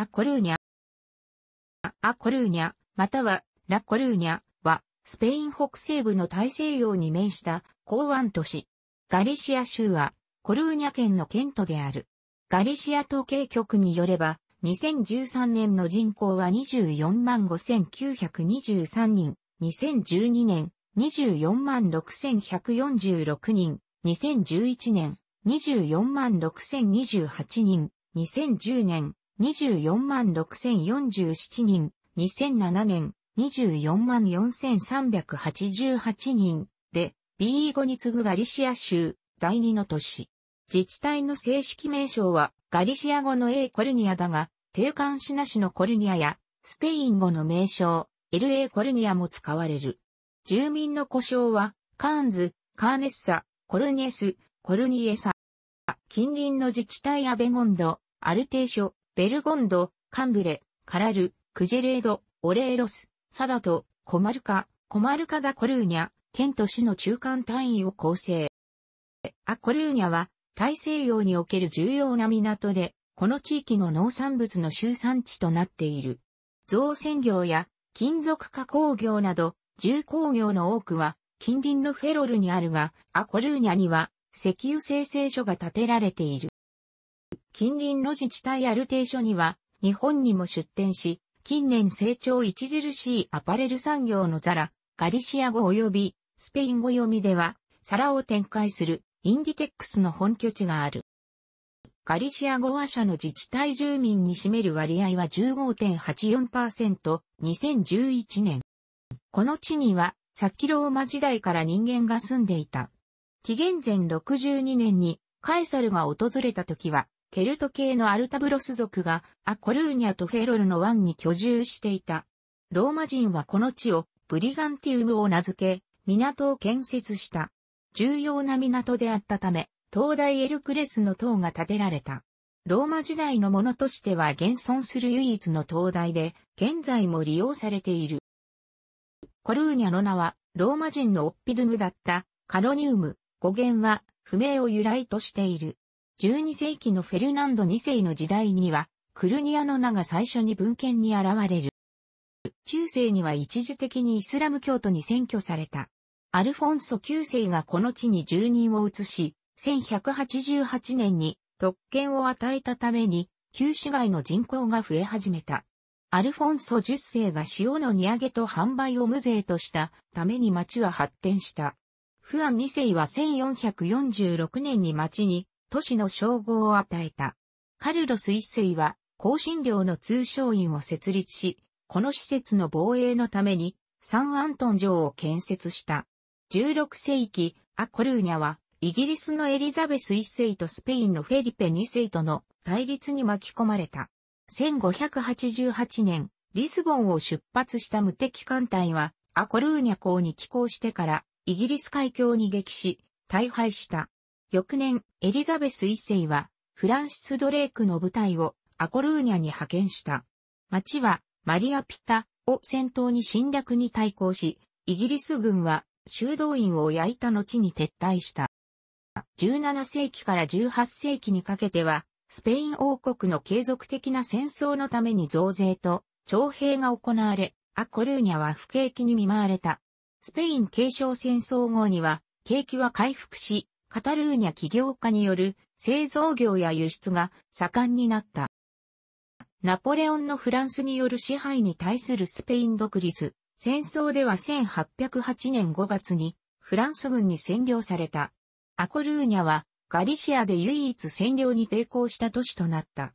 アコルーニャ。アコルーニャ、またはラコルーニャは、スペイン北西部の大西洋に面した港湾都市。ガリシア州は、コルーニャ県の県都である。ガリシア統計局によれば、2013年の人口は24万5923人、2012年24万6146人、2011年24万6028人、2010年24万6047人、2007年24万4388人で b 5に次ぐガリシア州第2の都市。自治体の正式名称はガリシア語の A コルニアだが、定冠詞なしのコルニアやスペイン語の名称 LA コルニアも使われる。住民の故障はカーンズ、カーネッサ、コルニエス、コルニエサ。近隣の自治体アベゴンド、アルテーショ、ベルゴンド、カンブレ、カラル、クジェレード、オレーロス、サダト、コマルカ、コマルカダ・コルーニャ、県と市の中間単位を構成。ア・コルーニャは、大西洋における重要な港で、この地域の農産物の集産地となっている。造船業や金属加工業など、重工業の多くは、近隣のフェロルにあるが、ア・コルーニャには、石油生成所が建てられている。近隣路地地帯ある程所には、日本にも出店し、近年成長著しいアパレル産業のザラ、ガリシア語及びスペイン語読みでは、皿を展開するインディテックスの本拠地がある。ガリシア語話者の自治体住民に占める割合は15.84%、2011年。この地には、サッキローマ時代から人間が住んでいた。紀元前62年にカエサルが訪れた時は、ケルト系のアルタブロス族がアコルーニャとフェロルの湾に居住していた。ローマ人はこの地をブリガンティウムを名付け、港を建設した。重要な港であったため、東大エルクレスの塔が建てられた。ローマ時代のものとしては現存する唯一の灯台で、現在も利用されている。コルーニャの名は、ローマ人のオッピドゥムだった、カロニウム、語源は、不明を由来としている。12世紀のフェルナンド2世の時代には、クルニアの名が最初に文献に現れる。中世には一時的にイスラム教徒に占拠された。アルフォンソ9世がこの地に住人を移し、1188年に特権を与えたために、旧市街の人口が増え始めた。アルフォンソ10世が塩の荷上げと販売を無税としたために町は発展した。フアン2世は1446年に町に都市の称号を与えた。カルロス一世は、香辛料の通商院を設立し、この施設の防衛のために、サンアントン城を建設した。16世紀、アコルーニャは、イギリスのエリザベス一世とスペインのフェリペ二世との対立に巻き込まれた。1588年、リスボンを出発した無敵艦隊は、アコルーニャ港に寄港してから、イギリス海峡に激し、大敗した。翌年、エリザベス一世は、フランシス・ドレイクの部隊をアコルーニャに派遣した。町は、マリア・ピタを先頭に侵略に対抗し、イギリス軍は修道院を焼いた後に撤退した。17世紀から18世紀にかけては、スペイン王国の継続的な戦争のために増税と徴兵が行われ、アコルーニャは不景気に見舞われた。スペイン継承戦争後には、景気は回復し、カタルーニャ起業家による製造業や輸出が盛んになった。ナポレオンのフランスによる支配に対するスペイン独立、戦争では1808年5月にフランス軍に占領された。アコルーニャはガリシアで唯一占領に抵抗した都市となった。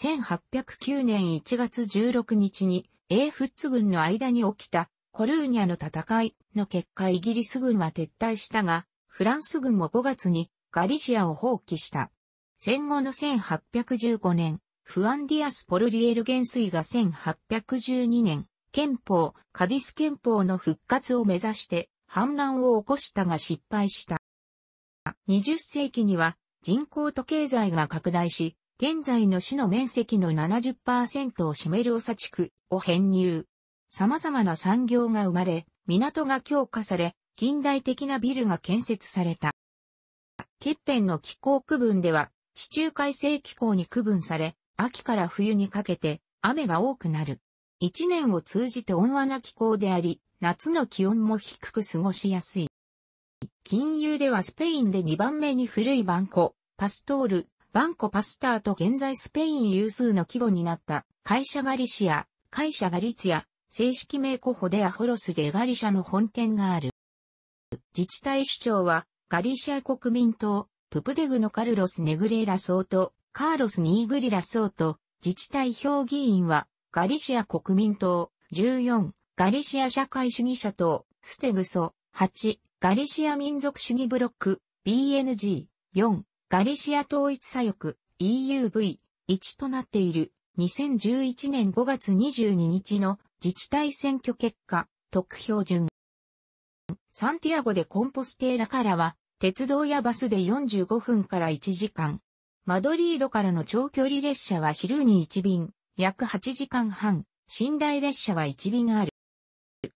1809年1月16日に、英フッツ軍の間に起きたコルーニャの戦いの結果イギリス軍は撤退したが、フランス軍も5月にガリシアを放棄した。戦後の1815年、フアンディアス・ポルリエル元帥が1812年、憲法、カディス憲法の復活を目指して反乱を起こしたが失敗した。20世紀には人口と経済が拡大し、現在の市の面積の70%を占めるオサ地区を編入。様々な産業が生まれ、港が強化され、近代的なビルが建設された。欠片の気候区分では、地中海性気候に区分され、秋から冬にかけて雨が多くなる。一年を通じて温和な気候であり、夏の気温も低く過ごしやすい。金融ではスペインで2番目に古いバンコ、パストール、バンコパスターと現在スペイン有数の規模になった会社ガリシア、会社ガリツヤ、ア、正式名コホでアホロスでガリシャの本店がある。自治体首長は、ガリシア国民党、ププデグのカルロス・ネグレーラ総と、カーロス・ニーグリラ総と、自治体評議員は、ガリシア国民党、14、ガリシア社会主義者党、ステグソ、8、ガリシア民族主義ブロック、BNG、4、ガリシア統一左翼、EUV、1となっている、2011年5月22日の自治体選挙結果、得票順。サンティアゴでコンポステーラからは、鉄道やバスで45分から1時間。マドリードからの長距離列車は昼に1便、約8時間半、寝台列車は1便ある。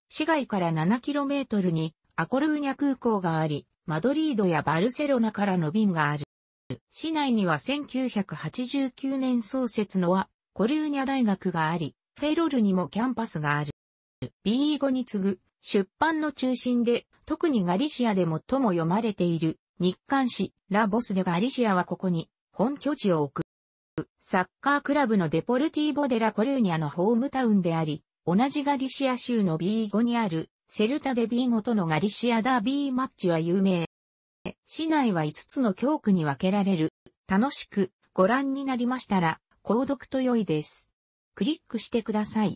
市街から 7km にアコルーニャ空港があり、マドリードやバルセロナからの便がある。市内には1989年創設のはコルーニャ大学があり、フェロルにもキャンパスがある。b 5に次ぐ出版の中心で、特にガリシアで最も読まれている日刊誌ラボスでガリシアはここに本拠地を置く。サッカークラブのデポルティーボ・デラ・コルーニャのホームタウンであり、同じガリシア州のビーゴにあるセルタ・デ・ビーゴとのガリシアダービーマッチは有名。市内は5つの教区に分けられる。楽しくご覧になりましたら、購読と良いです。クリックしてください。